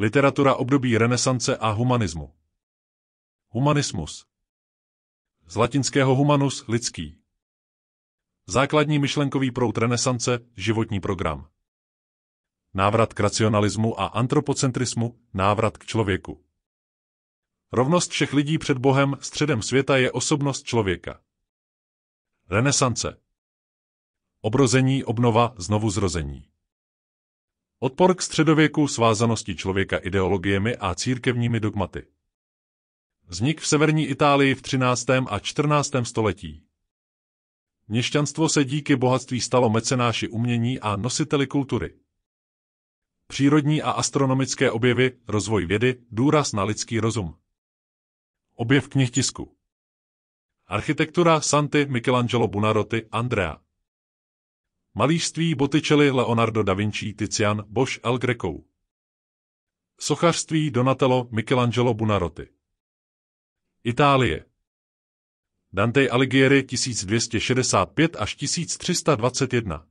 Literatura období renesance a humanismu. Humanismus. Z latinského humanus lidský. Základní myšlenkový prout renesance, životní program. Návrat k racionalismu a antropocentrismu, návrat k člověku. Rovnost všech lidí před Bohem, středem světa je osobnost člověka. Renesance. Obrození, obnova, znovuzrození. Odpor k středověku svázanosti člověka ideologiemi a církevními dogmaty. Vznik v severní Itálii v 13. a 14. století. Měšťanstvo se díky bohatství stalo mecenáši umění a nositeli kultury. Přírodní a astronomické objevy, rozvoj vědy, důraz na lidský rozum. Objev knihtisku. Architektura Santi Michelangelo Bunaroty Andrea Malířství Botticelli Leonardo da Vinci Tizian Bosch El Greco. Sochařství Donatello Michelangelo Bunarotti. Itálie. Dante Alighieri 1265 až 1321.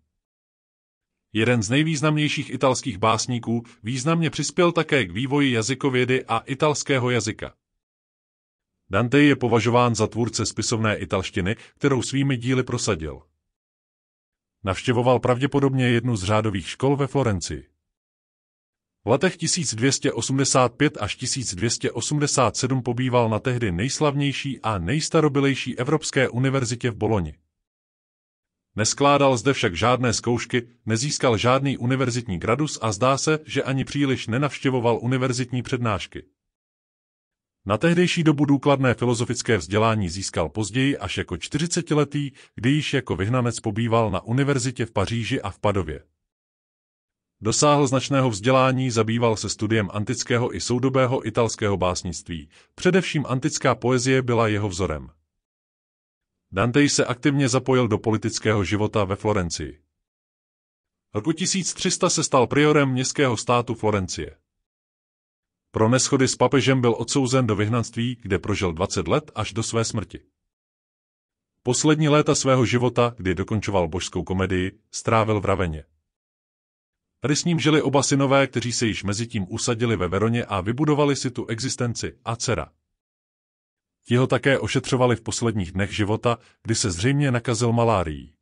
Jeden z nejvýznamnějších italských básníků významně přispěl také k vývoji jazykovědy a italského jazyka. Dante je považován za tvůrce spisovné italštiny, kterou svými díly prosadil. Navštěvoval pravděpodobně jednu z řádových škol ve Florenci. V letech 1285 až 1287 pobýval na tehdy nejslavnější a nejstarobilejší Evropské univerzitě v Boloni. Neskládal zde však žádné zkoušky, nezískal žádný univerzitní gradus a zdá se, že ani příliš nenavštěvoval univerzitní přednášky. Na tehdejší dobu důkladné filozofické vzdělání získal později až jako 40-letý, kdy již jako vyhnanec pobýval na univerzitě v Paříži a v Padově. Dosáhl značného vzdělání, zabýval se studiem antického i soudobého italského básnictví. Především antická poezie byla jeho vzorem. Dante se aktivně zapojil do politického života ve Florencii. Roku 1300 se stal priorem městského státu Florencie. Pro neschody s papežem byl odsouzen do vyhnanství, kde prožil 20 let až do své smrti. Poslední léta svého života, kdy dokončoval božskou komedii, strávil v Raveně. Tady s ním žili oba synové, kteří se již mezitím usadili ve Veroně a vybudovali si tu existenci a dcera. Ti ho také ošetřovali v posledních dnech života, kdy se zřejmě nakazil malárií.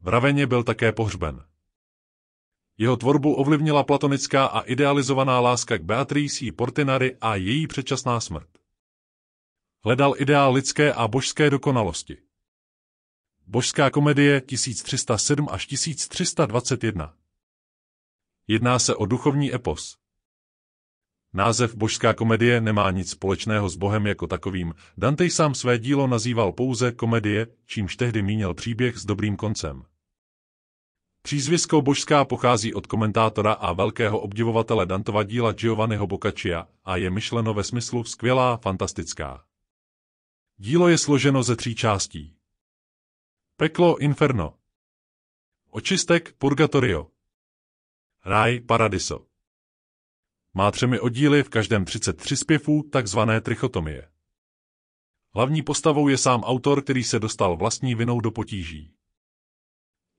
V Raveně byl také pohřben. Jeho tvorbu ovlivnila platonická a idealizovaná láska k Beatrice Portinari a její předčasná smrt. Hledal ideál lidské a božské dokonalosti. Božská komedie 1307 až 1321 Jedná se o duchovní epos. Název Božská komedie nemá nic společného s Bohem jako takovým. Dante sám své dílo nazýval pouze komedie, čímž tehdy mínil příběh s dobrým koncem. Přízvisko božská pochází od komentátora a velkého obdivovatele Dantova díla Giovanniho Boccaccia a je myšleno ve smyslu skvělá, fantastická. Dílo je složeno ze tří částí. Peklo Inferno Očistek Purgatorio Ráj Paradiso Má třemi oddíly, v každém 33 zpěvů, takzvané trichotomie. Hlavní postavou je sám autor, který se dostal vlastní vinou do potíží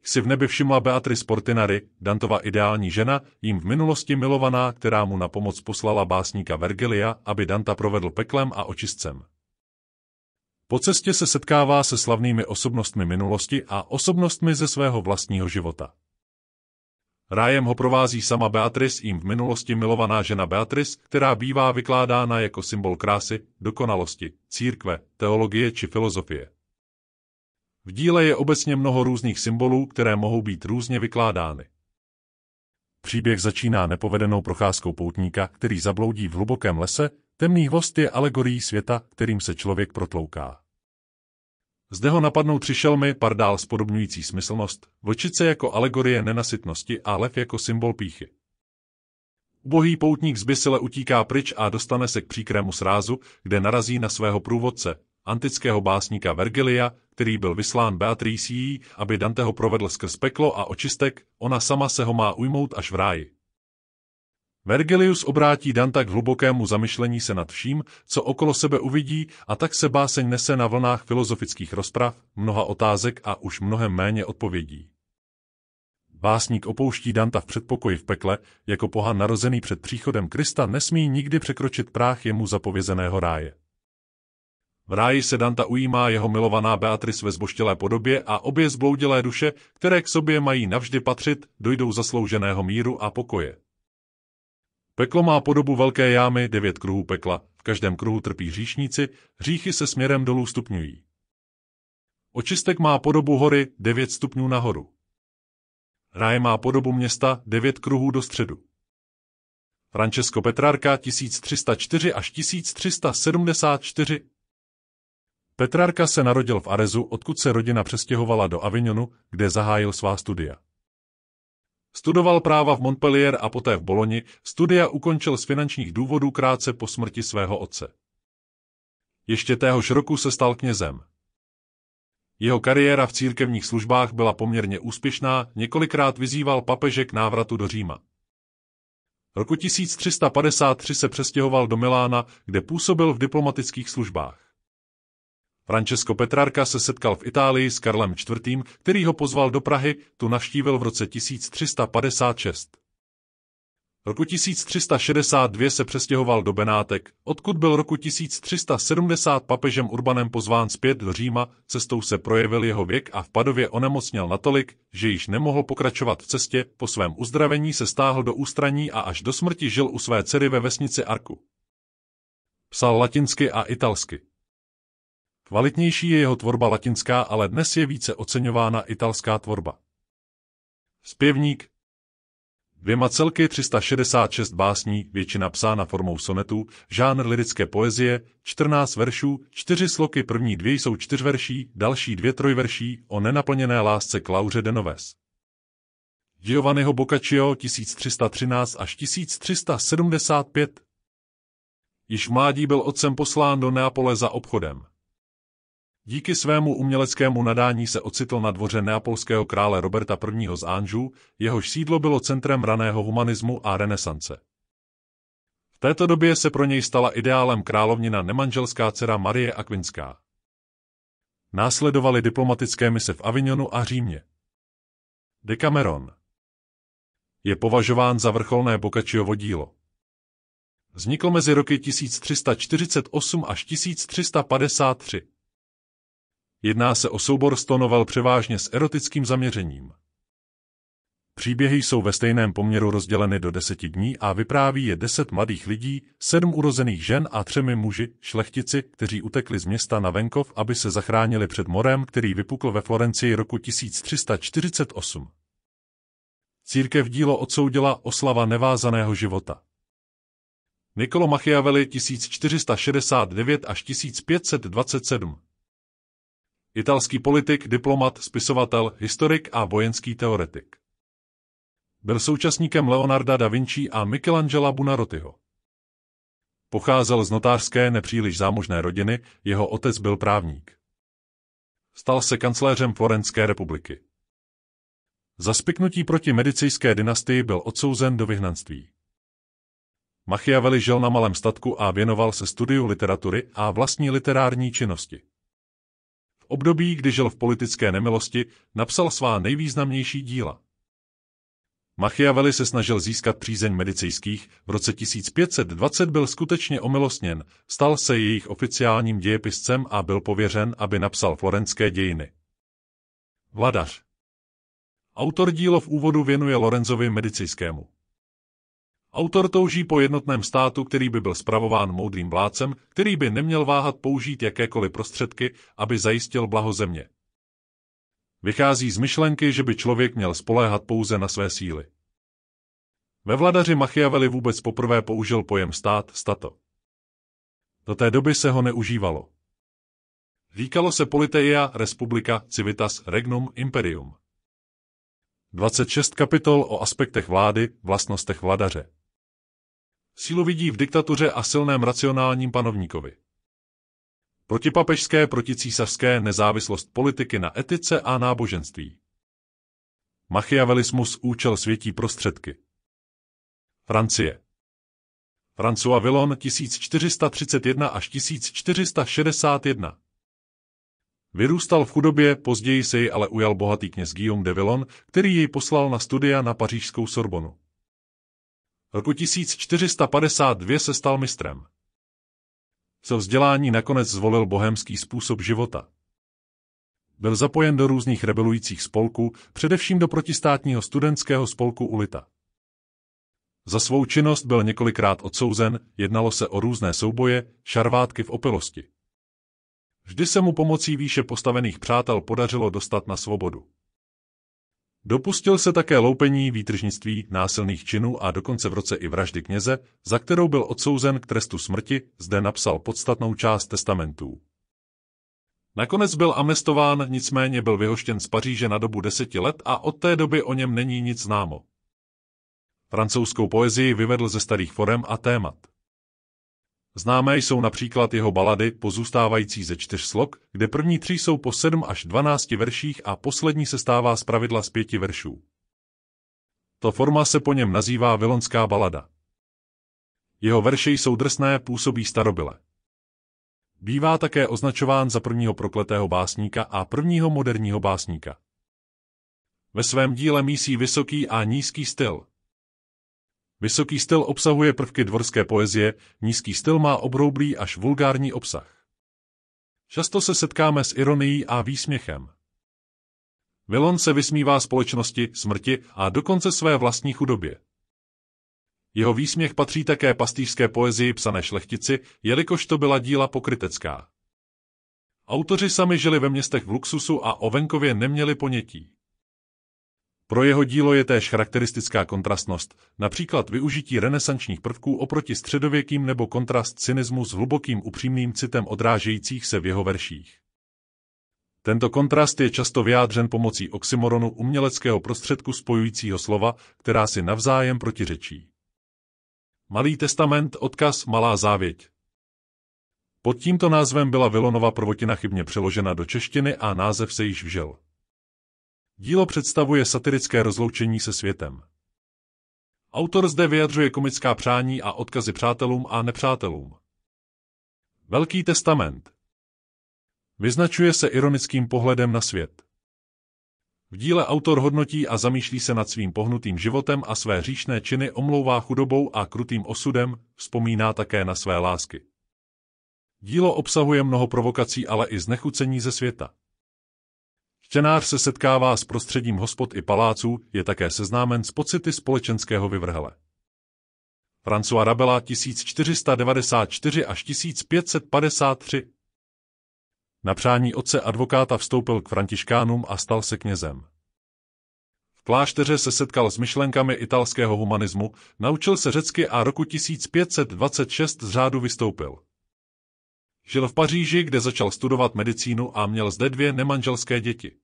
si v nebi všimla Beatrice Portinari, Dantova ideální žena, jim v minulosti milovaná, která mu na pomoc poslala básníka Vergilia, aby Danta provedl peklem a očistcem. Po cestě se setkává se slavnými osobnostmi minulosti a osobnostmi ze svého vlastního života. Rájem ho provází sama Beatrice, jim v minulosti milovaná žena Beatrice, která bývá vykládána jako symbol krásy, dokonalosti, církve, teologie či filozofie. V díle je obecně mnoho různých symbolů, které mohou být různě vykládány. Příběh začíná nepovedenou procházkou poutníka, který zabloudí v hlubokém lese, temný host je alegorií světa, kterým se člověk protlouká. Zde ho napadnou tři šelmy, pardál spodobňující smyslnost, vlčice jako alegorie nenasytnosti a lev jako symbol píchy. Ubohý poutník zbysile utíká pryč a dostane se k příkrému srázu, kde narazí na svého průvodce, antického básníka Vergilia, který byl vyslán Beatricí, aby Danteho provedl skrz peklo a očistek, ona sama se ho má ujmout až v ráji. Vergilius obrátí Danta k hlubokému zamyšlení se nad vším, co okolo sebe uvidí a tak se báseň nese na vlnách filozofických rozprav, mnoha otázek a už mnohem méně odpovědí. Básník opouští Danta v předpokoji v pekle, jako pohan narozený před příchodem Krista nesmí nikdy překročit práh jemu zapovězeného ráje. V ráji se Danta ujímá jeho milovaná Beatrice ve zboštělé podobě a obě zbloudilé duše, které k sobě mají navždy patřit, dojdou zaslouženého míru a pokoje. Peklo má podobu velké jámy, devět kruhů pekla, v každém kruhu trpí hříšníci, hříchy se směrem dolů stupňují. Očistek má podobu hory, devět stupňů nahoru. Ráje má podobu města, devět kruhů do středu. Francesco Petrárka 1304 až 1374 Petrarka se narodil v Arezu, odkud se rodina přestěhovala do Avignonu, kde zahájil svá studia. Studoval práva v Montpellier a poté v Boloni, studia ukončil z finančních důvodů krátce po smrti svého otce. Ještě téhož roku se stal knězem. Jeho kariéra v církevních službách byla poměrně úspěšná, několikrát vyzýval papeže k návratu do Říma. Roku 1353 se přestěhoval do Milána, kde působil v diplomatických službách. Francesco Petrarka se setkal v Itálii s Karlem IV., který ho pozval do Prahy, tu navštívil v roce 1356. Roku 1362 se přestěhoval do Benátek, odkud byl roku 1370 papežem Urbanem pozván zpět do Říma, cestou se projevil jeho věk a v Padově onemocněl natolik, že již nemohl pokračovat v cestě, po svém uzdravení se stáhl do ústraní a až do smrti žil u své dcery ve vesnici Arku. Psal latinsky a italsky. Kvalitnější je jeho tvorba latinská, ale dnes je více oceňována italská tvorba. Zpěvník Dvěma celky 366 básní, většina psána formou sonetu, žánr lirické poezie, 14 veršů, čtyři sloky, první dvě jsou čtyřverší, další dvě trojverší o nenaplněné lásce Klauře Denoves. Giovanniho Boccaccio 1313 až 1375 Již v mládí byl otcem poslán do Neapole za obchodem. Díky svému uměleckému nadání se ocitl na dvoře neapolského krále Roberta I. z Anžů, jehož sídlo bylo centrem raného humanismu a renesance. V této době se pro něj stala ideálem královnina nemanželská dcera Marie Akvinská. Následovaly diplomatické mise v Avignonu a Římě. Decameron je považován za vrcholné Boccaciovo dílo. Vznikl mezi roky 1348 až 1353. Jedná se o soubor stonoval převážně s erotickým zaměřením. Příběhy jsou ve stejném poměru rozděleny do deseti dní a vypráví je deset mladých lidí, sedm urozených žen a třemi muži, šlechtici, kteří utekli z města na venkov, aby se zachránili před morem, který vypukl ve Florencii roku 1348. Církev dílo odsoudila oslava nevázaného života. Niccolo Machiavelli 1469 až 1527 italský politik, diplomat, spisovatel, historik a vojenský teoretik. Byl současníkem Leonarda da Vinci a Michelangela Buonarrotiho. Pocházel z notářské nepříliš zámožné rodiny, jeho otec byl právník. Stal se kancléřem Florenské republiky. Za spiknutí proti medicejské dynastii byl odsouzen do vyhnanství. Machiavelli žil na malém statku a věnoval se studiu literatury a vlastní literární činnosti období, kdy žil v politické nemilosti, napsal svá nejvýznamnější díla. Machiavelli se snažil získat přízeň medicejských, v roce 1520 byl skutečně omilostněn, stal se jejich oficiálním dějepiscem a byl pověřen, aby napsal florenské dějiny. Vladař Autor dílo v úvodu věnuje Lorenzovi medicejskému. Autor touží po jednotném státu, který by byl spravován moudrým vládcem, který by neměl váhat použít jakékoliv prostředky, aby zajistil blaho země. Vychází z myšlenky, že by člověk měl spoléhat pouze na své síly. Ve vladaři Machiavelli vůbec poprvé použil pojem stát stato. Do té doby se ho neužívalo. Říkalo se Politeia republika, Civitas Regnum Imperium. 26 kapitol o aspektech vlády, vlastnostech vladaře. Sílu vidí v diktatuře a silném racionálním panovníkovi. Protipapežské, proticísařské nezávislost politiky na etice a náboženství. Machiavelismus účel světí prostředky. Francie. François Villon 1431 až 1461. Vyrůstal v chudobě, později se jej ale ujal bohatý kněz Guillaume de Villon, který jej poslal na studia na pařížskou Sorbonu roku 1452 se stal mistrem. Se vzdělání nakonec zvolil bohemský způsob života. Byl zapojen do různých rebelujících spolků, především do protistátního studentského spolku Ulita. Za svou činnost byl několikrát odsouzen, jednalo se o různé souboje, šarvátky v opilosti. Vždy se mu pomocí výše postavených přátel podařilo dostat na svobodu. Dopustil se také loupení, výtržnictví, násilných činů a dokonce v roce i vraždy kněze, za kterou byl odsouzen k trestu smrti, zde napsal podstatnou část testamentů. Nakonec byl amnestován, nicméně byl vyhoštěn z Paříže na dobu deseti let a od té doby o něm není nic známo. Francouzskou poezii vyvedl ze starých forem a témat. Známé jsou například jeho balady, pozůstávající ze čtyř slok, kde první tři jsou po sedm až dvanácti verších a poslední se stává z pravidla z pěti veršů. To forma se po něm nazývá vilonská balada. Jeho verše jsou drsné, působí starobile. Bývá také označován za prvního prokletého básníka a prvního moderního básníka. Ve svém díle mísí vysoký a nízký styl, Vysoký styl obsahuje prvky dvorské poezie, nízký styl má obroublý až vulgární obsah. Často se setkáme s ironií a výsměchem. Vilon se vysmívá společnosti, smrti a dokonce své vlastní chudobě. Jeho výsměch patří také pastýřské poezii psané šlechtici, jelikož to byla díla pokrytecká. Autoři sami žili ve městech v luxusu a o venkově neměli ponětí. Pro jeho dílo je též charakteristická kontrastnost, například využití renesančních prvků oproti středověkým nebo kontrast cynismu s hlubokým upřímným citem odrážejících se v jeho verších. Tento kontrast je často vyjádřen pomocí oxymoronu uměleckého prostředku spojujícího slova, která si navzájem protiřečí. Malý testament, odkaz, malá závěť. Pod tímto názvem byla Vilonova prvotina chybně přeložena do češtiny a název se již vžel. Dílo představuje satirické rozloučení se světem. Autor zde vyjadřuje komická přání a odkazy přátelům a nepřátelům. Velký testament Vyznačuje se ironickým pohledem na svět. V díle autor hodnotí a zamýšlí se nad svým pohnutým životem a své říšné činy omlouvá chudobou a krutým osudem, vzpomíná také na své lásky. Dílo obsahuje mnoho provokací, ale i znechucení ze světa. Čtenář se setkává s prostředím hospod i paláců, je také seznámen s pocity společenského vyvrhele. François Rabela 1494 až 1553 Na přání otce advokáta vstoupil k františkánům a stal se knězem. V klášteře se setkal s myšlenkami italského humanismu, naučil se řecky a roku 1526 z řádu vystoupil. Žil v Paříži, kde začal studovat medicínu a měl zde dvě nemanželské děti.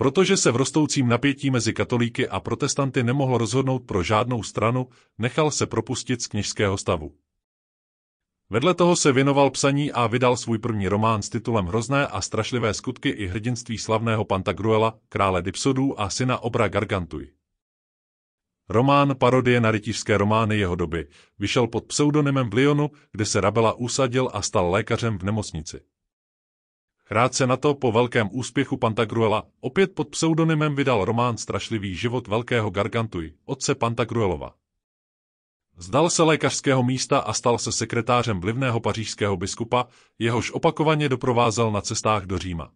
Protože se v rostoucím napětí mezi katolíky a protestanty nemohl rozhodnout pro žádnou stranu, nechal se propustit z knižského stavu. Vedle toho se věnoval psaní a vydal svůj první román s titulem Hrozné a strašlivé skutky i hrdinství slavného Pantagruela, krále Dipsodů a syna obra Gargantuj. Román parodie na rytířské romány jeho doby vyšel pod pseudonymem v Lyonu, kde se Rabela usadil a stal lékařem v nemocnici. Krátce na to po velkém úspěchu Pantagruela opět pod pseudonymem vydal román Strašlivý život velkého Gargantuj, otce Pantagruelova. Zdal se lékařského místa a stal se sekretářem vlivného pařížského biskupa, jehož opakovaně doprovázel na cestách do Říma.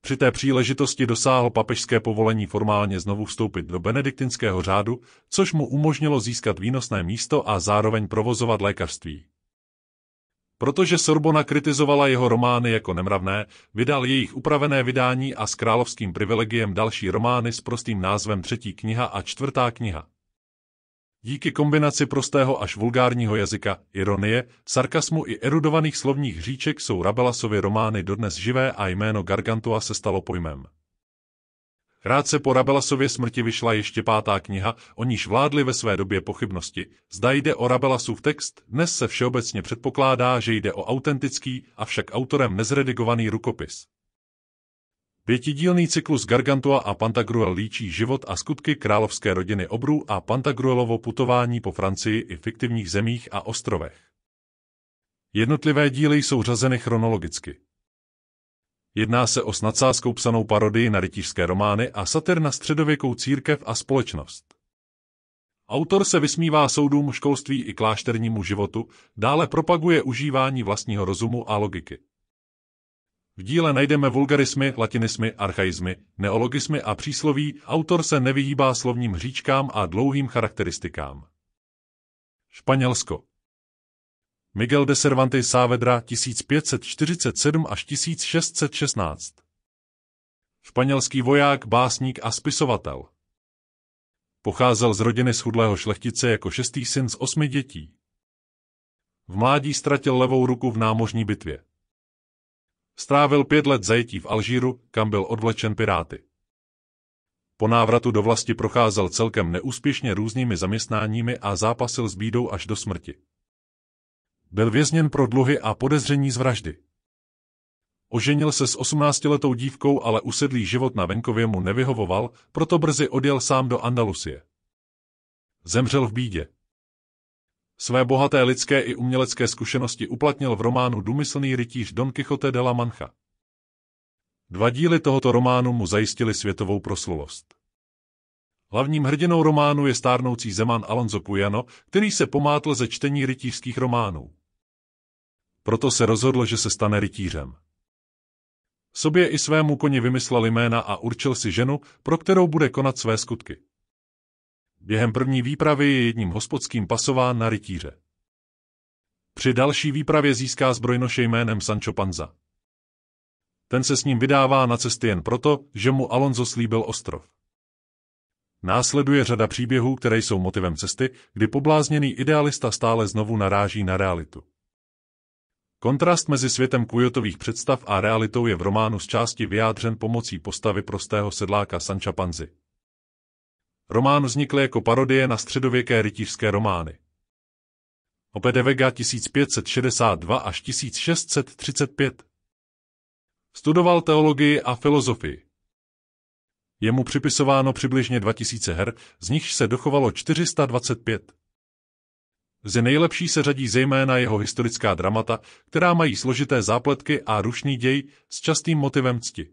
Při té příležitosti dosáhl papežské povolení formálně znovu vstoupit do benediktinského řádu, což mu umožnilo získat výnosné místo a zároveň provozovat lékařství. Protože Sorbona kritizovala jeho romány jako nemravné, vydal jejich upravené vydání a s královským privilegiem další romány s prostým názvem Třetí kniha a Čtvrtá kniha. Díky kombinaci prostého až vulgárního jazyka, ironie, sarkasmu i erudovaných slovních hříček jsou Rabelasovy romány dodnes živé a jméno Gargantua se stalo pojmem. Krátce po Rabelasově smrti vyšla ještě pátá kniha, o níž vládly ve své době pochybnosti. Zda jde o Rabelasův text, dnes se všeobecně předpokládá, že jde o autentický, avšak autorem nezredigovaný rukopis. Pětidílný cyklus Gargantua a Pantagruel líčí život a skutky královské rodiny Obrů a Pantagruelovo putování po Francii i fiktivních zemích a ostrovech. Jednotlivé díly jsou řazeny chronologicky. Jedná se o s psanou parodii na rytířské romány a satir na středověkou církev a společnost. Autor se vysmívá soudům školství i klášternímu životu, dále propaguje užívání vlastního rozumu a logiky. V díle najdeme vulgarismy, latinismy, archaizmy, neologismy a přísloví, autor se nevyhýbá slovním hříčkám a dlouhým charakteristikám. Španělsko Miguel de Cervantes Saavedra 1547 až 1616. Španělský voják, básník a spisovatel. Pocházel z rodiny schudlého šlechtice jako šestý syn z osmi dětí. V mládí ztratil levou ruku v námořní bitvě. Strávil pět let zajetí v Alžíru, kam byl odvlečen piráty. Po návratu do vlasti procházel celkem neúspěšně různými zaměstnáními a zápasil s bídou až do smrti. Byl vězněn pro dluhy a podezření z vraždy. Oženil se s 18-letou dívkou, ale usedlý život na venkově mu nevyhovoval, proto brzy odjel sám do Andalusie. Zemřel v bídě. Své bohaté lidské i umělecké zkušenosti uplatnil v románu Důmyslný rytíř Don Quixote de la Mancha. Dva díly tohoto románu mu zajistili světovou proslulost. Hlavním hrdinou románu je stárnoucí zeman Alonso Pujano, který se pomátl ze čtení rytířských románů proto se rozhodl, že se stane rytířem. Sobě i svému koni vymyslel jména a určil si ženu, pro kterou bude konat své skutky. Během první výpravy je jedním hospodským pasován na rytíře. Při další výpravě získá zbrojnoše jménem Sancho Panza. Ten se s ním vydává na cesty jen proto, že mu Alonso slíbil ostrov. Následuje řada příběhů, které jsou motivem cesty, kdy poblázněný idealista stále znovu naráží na realitu. Kontrast mezi světem kujotových představ a realitou je v románu z části vyjádřen pomocí postavy prostého sedláka Sancha Panzi. Román vznikl jako parodie na středověké rytířské romány. Opede Vega 1562 až 1635. Studoval teologii a filozofii. Je mu připisováno přibližně 2000 her, z nichž se dochovalo 425. Ze nejlepší se řadí zejména jeho historická dramata, která mají složité zápletky a rušný děj s častým motivem cti.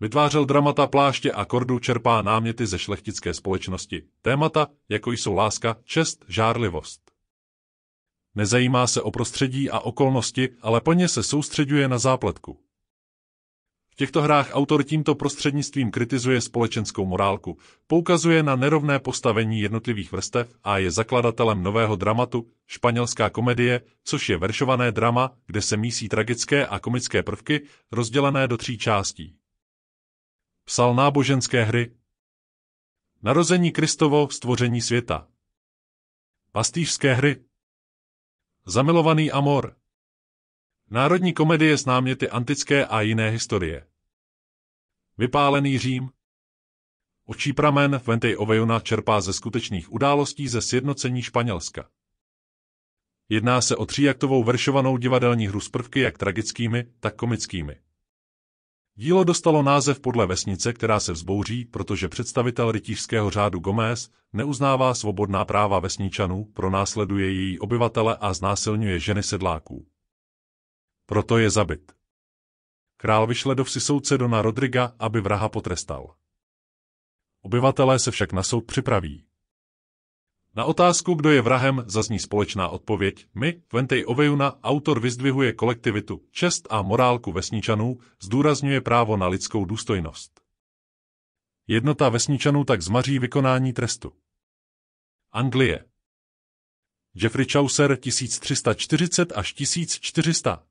Vytvářel dramata pláště a kordu čerpá náměty ze šlechtické společnosti, témata, jako jsou láska, čest, žárlivost. Nezajímá se o prostředí a okolnosti, ale plně se soustředuje na zápletku těchto hrách autor tímto prostřednictvím kritizuje společenskou morálku, poukazuje na nerovné postavení jednotlivých vrstev a je zakladatelem nového dramatu, španělská komedie, což je veršované drama, kde se mísí tragické a komické prvky, rozdělené do tří částí. Psal náboženské hry Narození Kristovo, stvoření světa Pastýřské hry Zamilovaný amor Národní komedie s náměty antické a jiné historie. Vypálený Řím Očí pramen Fuente Ovejuna čerpá ze skutečných událostí ze sjednocení Španělska. Jedná se o tříaktovou veršovanou divadelní hru s prvky jak tragickými, tak komickými. Dílo dostalo název podle vesnice, která se vzbouří, protože představitel rytířského řádu Gomez neuznává svobodná práva vesničanů, pronásleduje její obyvatele a znásilňuje ženy sedláků. Proto je zabit. Král vyšle do vsi soudce Dona Rodriga, aby vraha potrestal. Obyvatelé se však na soud připraví. Na otázku, kdo je vrahem, zazní společná odpověď. My, Ventej Ovejuna, autor vyzdvihuje kolektivitu, čest a morálku vesničanů, zdůrazňuje právo na lidskou důstojnost. Jednota vesničanů tak zmaří vykonání trestu. Anglie Jeffrey Chaucer 1340 až 1400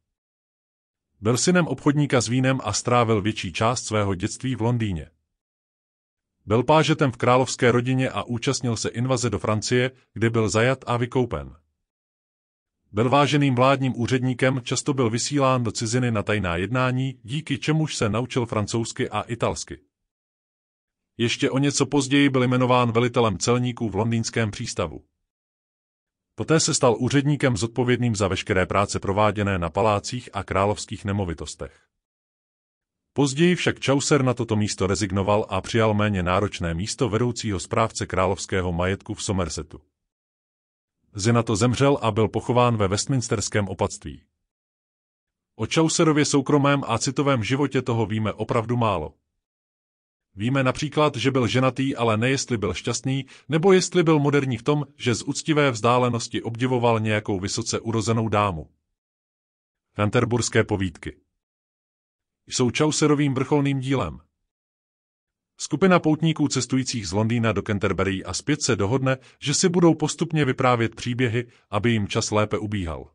byl synem obchodníka s vínem a strávil větší část svého dětství v Londýně. Byl pážetem v královské rodině a účastnil se invaze do Francie, kde byl zajat a vykoupen. Byl váženým vládním úředníkem, často byl vysílán do ciziny na tajná jednání, díky čemuž se naučil francouzsky a italsky. Ještě o něco později byl jmenován velitelem celníků v londýnském přístavu. Poté se stal úředníkem zodpovědným za veškeré práce prováděné na palácích a královských nemovitostech. Později však Chaucer na toto místo rezignoval a přijal méně náročné místo vedoucího správce královského majetku v Somersetu. Zinato zemřel a byl pochován ve Westminsterském opatství. O Chaucerově soukromém a citovém životě toho víme opravdu málo. Víme například, že byl ženatý, ale ne jestli byl šťastný, nebo jestli byl moderní v tom, že z úctivé vzdálenosti obdivoval nějakou vysoce urozenou dámu. Canterburské povídky Jsou Chaucerovým vrcholným dílem. Skupina poutníků cestujících z Londýna do Canterbury a zpět se dohodne, že si budou postupně vyprávět příběhy, aby jim čas lépe ubíhal.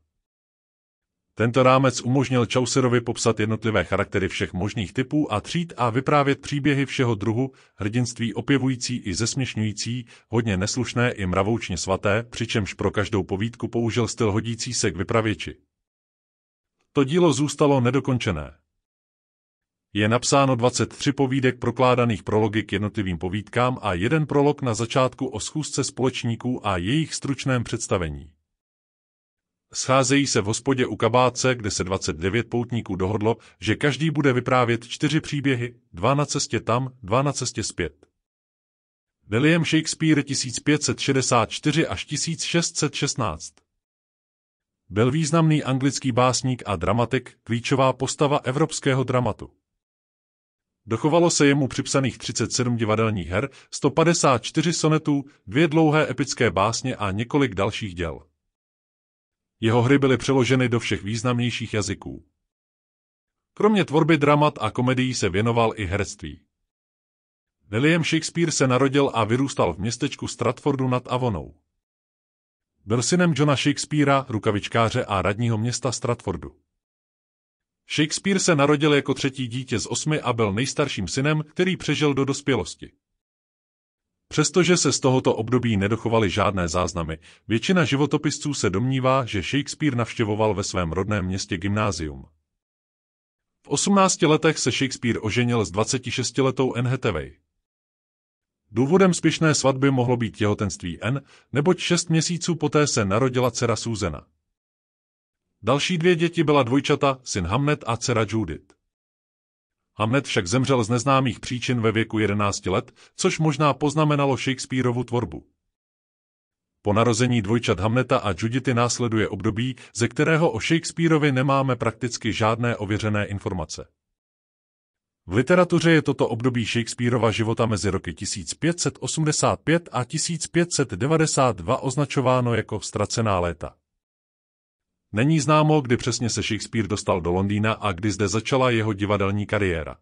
Tento rámec umožnil Chaucerovi popsat jednotlivé charaktery všech možných typů a tříd a vyprávět příběhy všeho druhu, hrdinství opěvující i zesměšňující, hodně neslušné i mravoučně svaté, přičemž pro každou povídku použil styl hodící se k vypravěči. To dílo zůstalo nedokončené. Je napsáno 23 povídek prokládaných prology k jednotlivým povídkám a jeden prolog na začátku o schůzce společníků a jejich stručném představení. Scházejí se v hospodě u kabáce, kde se 29 poutníků dohodlo, že každý bude vyprávět čtyři příběhy, dva na cestě tam, dva na cestě zpět. William Shakespeare 1564 až 1616 Byl významný anglický básník a dramatik, klíčová postava evropského dramatu. Dochovalo se jemu připsaných 37 divadelních her, 154 sonetů, dvě dlouhé epické básně a několik dalších děl. Jeho hry byly přeloženy do všech významnějších jazyků. Kromě tvorby dramat a komedií se věnoval i herství. William Shakespeare se narodil a vyrůstal v městečku Stratfordu nad Avonou. Byl synem Johna Shakespearea, rukavičkáře a radního města Stratfordu. Shakespeare se narodil jako třetí dítě z osmi a byl nejstarším synem, který přežil do dospělosti. Přestože se z tohoto období nedochovaly žádné záznamy, většina životopisců se domnívá, že Shakespeare navštěvoval ve svém rodném městě gymnázium. V 18 letech se Shakespeare oženil s 26-letou Anne Hathaway. Důvodem spěšné svatby mohlo být těhotenství N, neboť šest měsíců poté se narodila dcera Susana. Další dvě děti byla dvojčata, syn Hamnet a dcera Judith. Hamlet však zemřel z neznámých příčin ve věku 11 let, což možná poznamenalo Shakespeareovu tvorbu. Po narození dvojčat Hamleta a Judity následuje období, ze kterého o Shakespeareovi nemáme prakticky žádné ověřené informace. V literatuře je toto období Shakespeareova života mezi roky 1585 a 1592 označováno jako ztracená léta. Není známo, kdy přesně se Shakespeare dostal do Londýna a kdy zde začala jeho divadelní kariéra.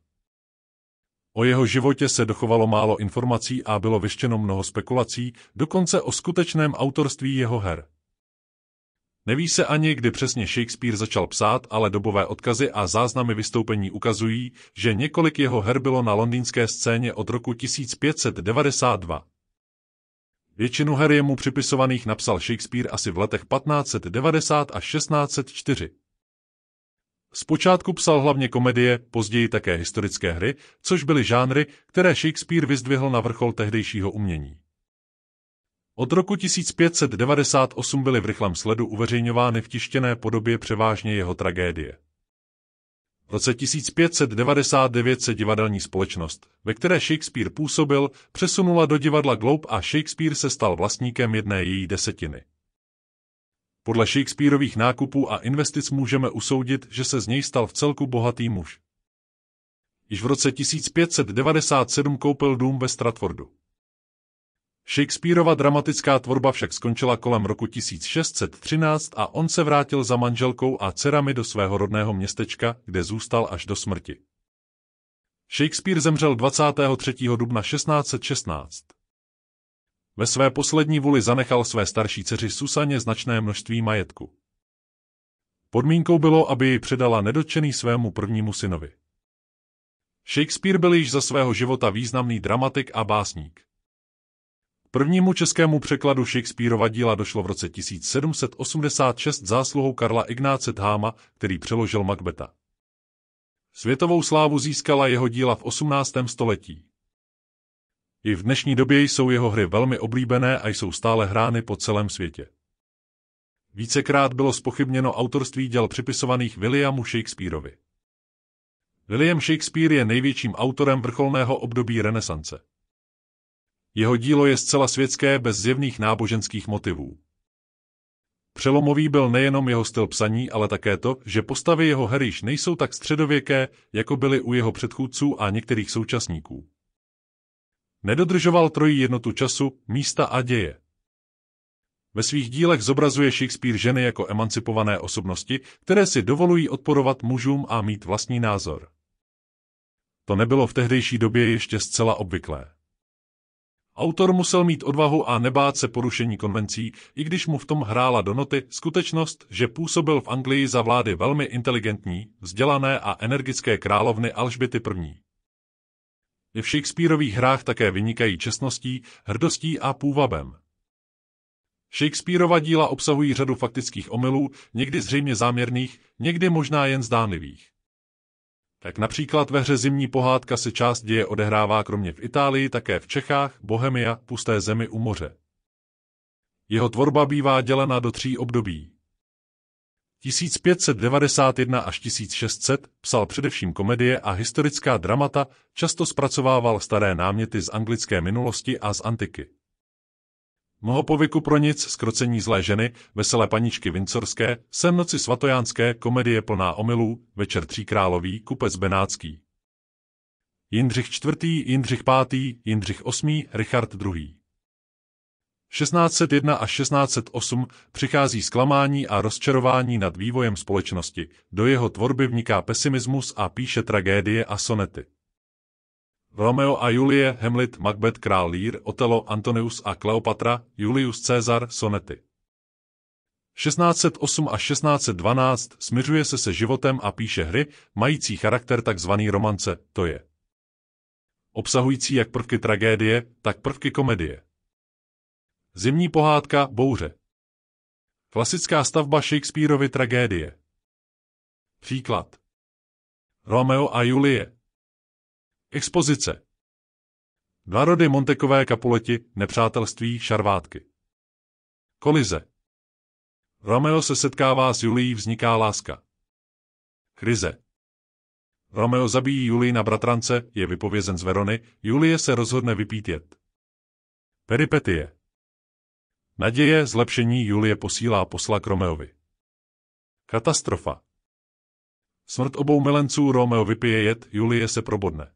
O jeho životě se dochovalo málo informací a bylo vyštěno mnoho spekulací, dokonce o skutečném autorství jeho her. Neví se ani, kdy přesně Shakespeare začal psát, ale dobové odkazy a záznamy vystoupení ukazují, že několik jeho her bylo na londýnské scéně od roku 1592. Většinu her jemu připisovaných napsal Shakespeare asi v letech 1590 a 1604. Zpočátku psal hlavně komedie, později také historické hry, což byly žánry, které Shakespeare vyzdvihl na vrchol tehdejšího umění. Od roku 1598 byly v rychlém sledu uveřejňovány v tištěné podobě převážně jeho tragédie. V roce 1599 se divadelní společnost, ve které Shakespeare působil, přesunula do divadla Globe a Shakespeare se stal vlastníkem jedné její desetiny. Podle Shakespeareových nákupů a investic můžeme usoudit, že se z něj stal v celku bohatý muž. Již v roce 1597 koupil dům ve Stratfordu. Shakespeareova dramatická tvorba však skončila kolem roku 1613 a on se vrátil za manželkou a dcerami do svého rodného městečka, kde zůstal až do smrti. Shakespeare zemřel 23. dubna 1616. Ve své poslední vůli zanechal své starší dceři Susaně značné množství majetku. Podmínkou bylo, aby ji předala nedotčený svému prvnímu synovi. Shakespeare byl již za svého života významný dramatik a básník. Prvnímu českému překladu Shakespeareova díla došlo v roce 1786 zásluhou Karla Ignáce Tháma, který přeložil Macbeta. Světovou slávu získala jeho díla v 18. století. I v dnešní době jsou jeho hry velmi oblíbené a jsou stále hrány po celém světě. Vícekrát bylo spochybněno autorství děl připisovaných Williamu Shakespeareovi. William Shakespeare je největším autorem vrcholného období renesance. Jeho dílo je zcela světské bez zjevných náboženských motivů. Přelomový byl nejenom jeho styl psaní, ale také to, že postavy jeho her již nejsou tak středověké, jako byly u jeho předchůdců a některých současníků. Nedodržoval trojí jednotu času, místa a děje. Ve svých dílech zobrazuje Shakespeare ženy jako emancipované osobnosti, které si dovolují odporovat mužům a mít vlastní názor. To nebylo v tehdejší době ještě zcela obvyklé. Autor musel mít odvahu a nebát se porušení konvencí, i když mu v tom hrála do noty skutečnost, že působil v Anglii za vlády velmi inteligentní, vzdělané a energické královny Alžběty I. I v Shakespeareových hrách také vynikají čestností, hrdostí a půvabem. Shakespeareova díla obsahují řadu faktických omylů, někdy zřejmě záměrných, někdy možná jen zdánlivých. Tak například ve hře Zimní pohádka se část děje odehrává kromě v Itálii také v Čechách, Bohemia, pusté zemi u moře. Jeho tvorba bývá dělena do tří období. 1591 až 1600 psal především komedie a historická dramata, často zpracovával staré náměty z anglické minulosti a z antiky povyku pro nic, skrocení zlé ženy, veselé paničky vincorské, sem noci svatojánské, komedie plná omylů, večer tří králový, kupec benátský. Jindřich IV., Jindřich V., Jindřich VIII., Richard II. 1601 až 1608 přichází zklamání a rozčarování nad vývojem společnosti, do jeho tvorby vniká pesimismus a píše tragédie a sonety. Romeo a Julie, Hamlet, Macbeth, Král Lír, Otelo, Antonius a Kleopatra, Julius Caesar, sonety. 1608 a 1612 smiřuje se se životem a píše hry, mající charakter tzv. romance, to je. Obsahující jak prvky tragédie, tak prvky komedie. Zimní pohádka Bouře. Klasická stavba Shakespeareovy tragédie. Příklad. Romeo a Julie. Expozice Dva rody Montekové kapuleti, nepřátelství, šarvátky. Kolize Romeo se setkává s Julií, vzniká láska. Krize Romeo zabíjí Julii na bratrance, je vypovězen z Verony, Julie se rozhodne vypít jet. Peripetie Naděje zlepšení Julie posílá posla k Romeovi. Katastrofa Smrt obou milenců Romeo vypije jed, Julie se probodne.